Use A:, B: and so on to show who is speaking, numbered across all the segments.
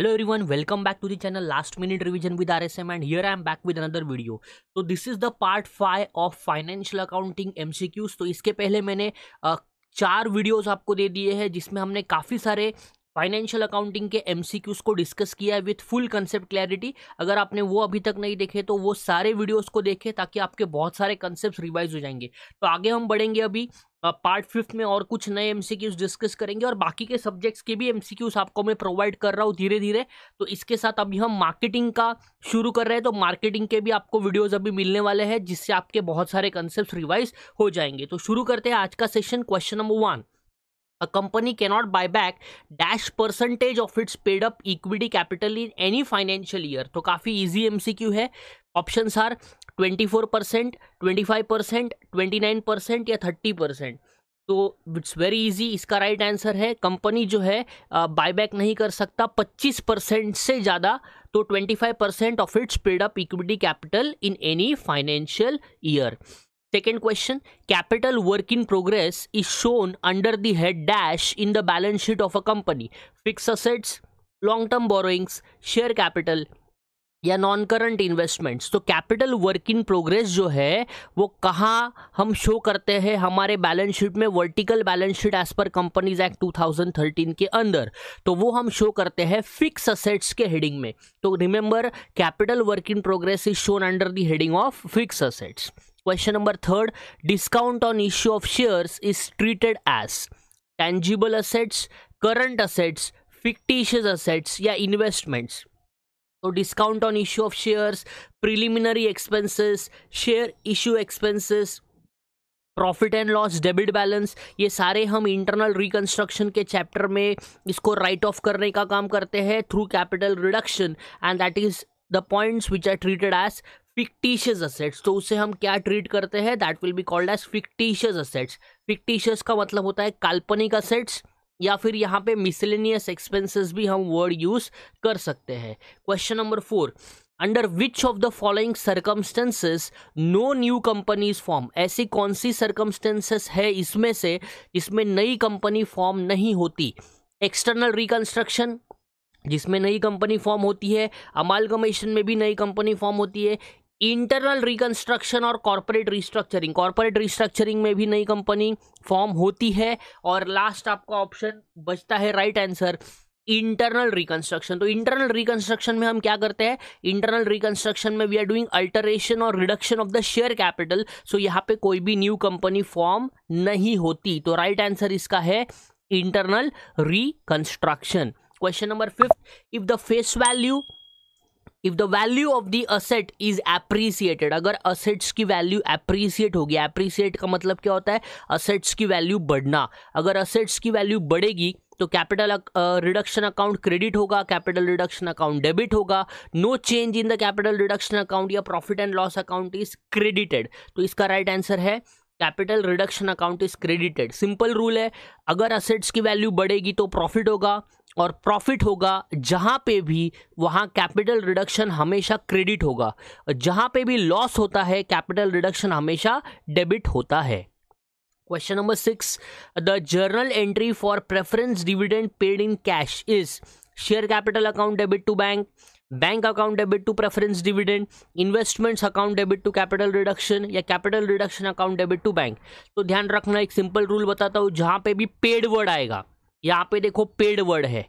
A: hello everyone welcome back to the channel last minute revision with R S M and here I am back with another video तो this is the part five of financial accounting MCQs तो इसके पहले मैंने चार videos आपको दे दिए हैं जिसमें हमने काफ़ी सारे फाइनेंशियल अकाउंटिंग के एमसीक्यूज को डिस्कस किया है विथ फुल कंसेप्ट क्लैरिटी अगर आपने वो अभी तक नहीं देखे तो वो सारे वीडियोज़ को देखें ताकि आपके बहुत सारे कंसेप्ट रिवाइज हो जाएंगे तो आगे हम बढ़ेंगे अभी पार्ट फिफ्थ में और कुछ नए एम डिस्कस करेंगे और बाकी के सब्जेक्ट्स के भी एम आपको मैं प्रोवाइड कर रहा हूँ धीरे धीरे तो इसके साथ अभी हम मार्केटिंग का शुरू कर रहे हैं तो मार्केटिंग के भी आपको वीडियोज अभी मिलने वाले हैं जिससे आपके बहुत सारे कंसेप्ट रिवाइज हो जाएंगे तो शुरू करते हैं आज का session question number one a company cannot buy back dash percentage of its paid up equity capital in any financial year तो काफ़ी easy MCQ है option are twenty four percent twenty five percent twenty nine percent या thirty percent तो it's very easy इसका right right answer है company जो है buyback नहीं कर सकता 25 परसेंट से ज़्यादा तो 25 percent of its paid up equity capital in any financial year second question capital work in progress is shown under the head dash in the balance sheet of a company fix assets long term borrowings share capital या non current investments तो capital work in progress जो है वो कहाँ हम show करते हैं हमारे बैलेंस शीट में vertical balance sheet as per companies act 2013 के अंदर तो वो हम शो करते हैं फिक्स असेट्स के हेडिंग में तो remember capital work in progress is shown under the heading of fix assets question number third discount on issue of shares is treated as tangible assets current assets fictitious assets या investments तो discount on issue of shares preliminary expenses share issue expenses profit and loss debit balance ये सारे हम internal reconstruction के chapter में इसको right of करने का काम करते हैं through capital reduction and that is the points which are treated as fictitious assets तो उसे हम क्या ट्रीट करते हैं that will be called as fictitious assets fictitious का मतलब होता है काल्पनिक असेट्स या फिर यहाँ पे मिसलेनियस एक्सपेंसेस भी हम वर्ड यूज़ कर सकते हैं question number four under which of the following circumstances no new companies form ऐसी कौन सी सर्कमस्टेंसेस है इसमें से इसमें नई कंपनी फॉर्म नहीं होती एक्सटर्नल रिकंस्ट्रक्शन जिसमें नई कंपनी फॉर्म होती है अमालगमेशन में भी नई कंपनी फॉर्म होती है इंटरनल रिकंस्ट्रक्शन और कॉरपोरेट रिस्ट्रक्चरिंग कॉरपोरेट रिस्ट्रक्चरिंग में भी नई कंपनी फॉर्म होती है और लास्ट आपका ऑप्शन बचता है right right answer internal reconstruction तो इंटरनल रिकंस्ट्रक्शन में हम क्या करते हैं इंटरनल रिकंस्ट्रक्शन में वी आर डूइंग अल्टरेशन और reduction of the share capital so यहाँ पे कोई भी न्यू कंपनी फॉर्म नहीं होती तो राइट right आंसर इसका है internal reconstruction question number fifth if the face value if the value of the asset is appreciated अगर असेट्स की वैल्यू एप्रिसिएट होगी एप्रिसिएट का मतलब क्या होता है असेट्स की वैल्यू बढ़ना अगर असेट्स की वैल्यू बढ़ेगी तो कैपिटल रिडक्शन अकाउंट क्रेडिट होगा कैपिटल रिडक्शन अकाउंट डेबिट होगा no change in the capital reduction account या profit and loss account is credited तो इसका राइट right आंसर है capital reduction account is credited simple rule है अगर assets की value बढ़ेगी तो प्रॉफिट होगा और प्रॉफिट होगा जहाँ पे भी वहाँ कैपिटल रिडक्शन हमेशा क्रेडिट होगा और जहाँ पे भी लॉस होता है कैपिटल रिडक्शन हमेशा डेबिट होता है question number six the journal entry for preference dividend paid in cash is share capital account debit to bank bank account debit to preference dividend investments account debit to capital reduction या capital reduction account debit to bank तो ध्यान रखना एक simple rule बताता हूँ जहाँ पे भी पेड वर्ड आएगा यहाँ पे देखो पेड वर्ड है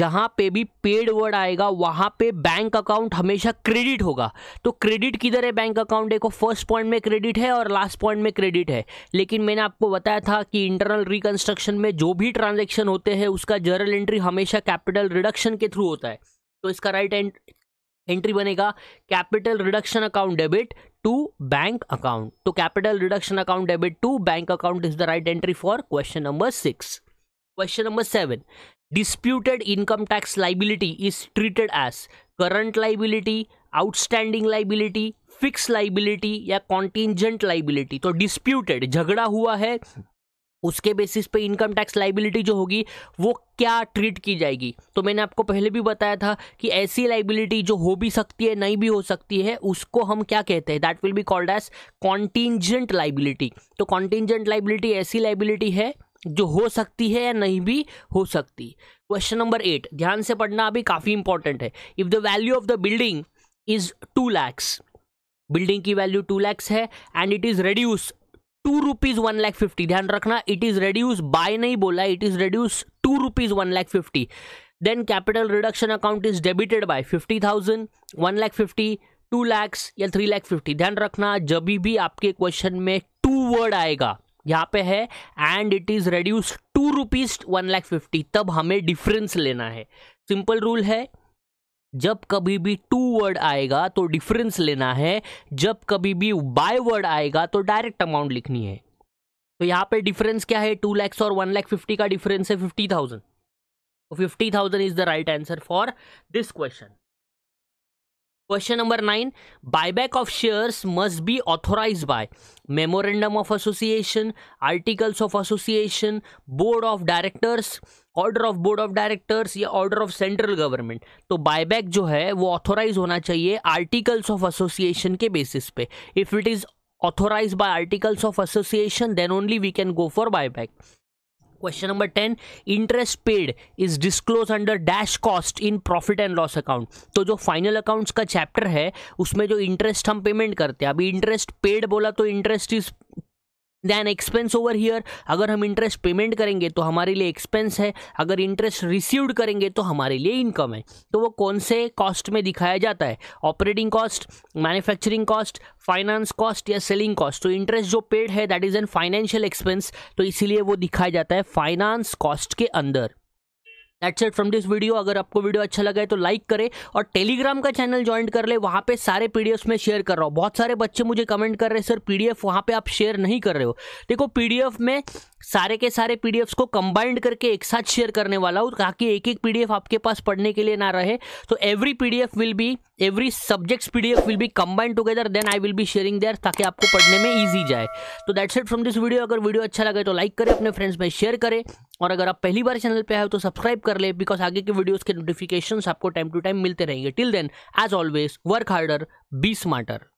A: जहाँ पे भी पेड वर्ड आएगा वहाँ पे बैंक अकाउंट हमेशा क्रेडिट होगा तो क्रेडिट किधर है बैंक अकाउंट देखो फर्स्ट पॉइंट में क्रेडिट है और लास्ट पॉइंट में क्रेडिट है लेकिन मैंने आपको बताया था कि इंटरनल रिकन्स्ट्रक्शन में जो भी ट्रांजेक्शन होते हैं उसका जर्नल एंट्री हमेशा कैपिटल रिडक्शन के थ्रू होता है तो इसका राइट एंड एंट्री बनेगा capital reduction account debit to bank account तो capital reduction account debit to bank account is the right entry for question number six question number seven disputed income tax liability is treated as current liability outstanding liability fix liability या contingent liability तो disputed झगड़ा हुआ है उसके basis पे income tax liability जो होगी वो क्या ट्रीट की जाएगी तो मैंने आपको पहले भी बताया था कि ऐसी लाइबिलिटी जो हो भी सकती है नहीं भी हो सकती है उसको हम क्या कहते हैं that will be called as contingent liability तो कॉन्टिजेंट लाइबिलिटी ऐसी लाइबिलिटी है जो हो सकती है या नहीं भी हो सकती क्वेश्चन नंबर एट ध्यान से पढ़ना अभी काफ़ी इंपॉर्टेंट है if the value of the building is two lakhs building की वैल्यू टू लैक्स है and it is reduce to rupees one lakh fifty ध्यान रखना इट इज रेड्यूस बाय नहीं बोला it is reduce to rupees one lakh fifty then capital reduction account is debited by fifty thousand one lakh fifty two lakhs या three lakh fifty ध्यान रखना जब भी आपके क्वेश्चन में टू वर्ड आएगा यहाँ पे है and it is reduce to rupees one lakh fifty तब हमें डिफरेंस लेना है सिंपल रूल है जब कभी भी टू वर्ड आएगा तो डिफरेंस लेना है जब कभी भी बाय वर्ड आएगा तो डायरेक्ट अमाउंट लिखनी है तो यहाँ पे डिफरेंस क्या है टू लैक्स और वन लैख फिफ्टी का डिफरेंस है fifty thousand fifty thousand is the right answer for this question question number nine buyback of shares must be authorise by memorandum of association articles of association board of directors order of board of directors या order of central government तो buyback जो है वो authorise होना चाहिए articles of association के basis पे if it is authorise by articles of association then only we can go for buyback question number ten interest paid is disclose under dash cost in profit and loss account तो जो final accounts का chapter है उसमें जो interest हम payment करते हैं अभी इंटरेस्ट पेड बोला तो interest is then expense over here अगर हम इंटरेस्ट पेमेंट करेंगे तो हमारे लिए एक्सपेंस है अगर इंटरेस्ट रिसीव्ड करेंगे तो हमारे लिए इनकम है तो वो कौन से कॉस्ट में दिखाया जाता है operating cost manufacturing cost finance cost या सेलिंग कॉस्ट तो इंटरेस्ट जो पेड है that is an financial expense तो इसीलिए वो दिखाया जाता है फाइनेंस कॉस्ट के अंदर दैट्स फ्रॉम दिस वीडियो अगर आपको वीडियो अच्छा लगा है तो लाइक करें और टेलीग्राम का चैनल ज्वाइन कर ले वहाँ पे सारे पीडीएफ में शेयर कर रहा हूँ बहुत सारे बच्चे मुझे कमेंट कर रहे हैं सर पीडीएफ वहाँ पे आप शेयर नहीं कर रहे हो देखो पीडीएफ में सारे के सारे पीडीएफ को कंबाइंड करके एक साथ शेयर करने वाला हूँ ताकि एक एक पीडीएफ आपके पास पढ़ने के लिए ना रहे तो every PDF will be every subjects PDF will be combined together then I will be sharing there ताकि आपको पढ़ने में ईजी जाए तो that's it from this video अगर वीडियो अच्छा लगे तो लाइक करें अपने फ्रेंड्स में शेयर करें और अगर आप पहली बार चैनल पे आए तो सब्सक्राइब कर ले बिकॉज आगे के वीडियोस के नोटिफिकेशन आपको टाइम टू टाइम मिलते रहेंगे till then as always work harder be smarter